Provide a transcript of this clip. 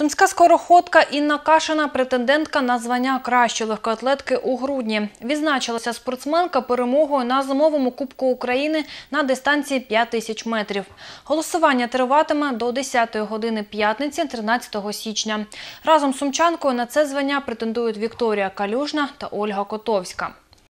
Сумська скороходка Інна Кашина, претендентка на звання кращої легкоатлетки у грудні. Відзначилася спортсменка перемогою на зимовому Кубку України на дистанції 5 тисяч метрів. Голосування триватиме до 10 години п'ятниці, 13 січня. Разом з сумчанкою на це звання претендують Вікторія Калюжна та Ольга Котовська.